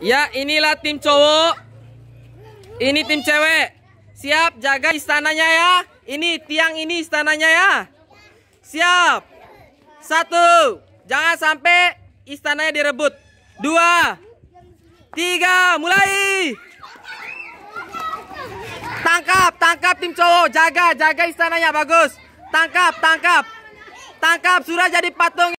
Ya, inilah tim cowok. Ini tim cewek. Siap jaga istananya ya. Ini tiang ini istananya ya. Siap. Satu. Jangan sampai istananya direbut. Dua. Tiga. Mulai. Tangkap, tangkap tim cowok. Jaga, jaga istananya. Bagus. Tangkap, tangkap. Tangkap, Surah jadi patung.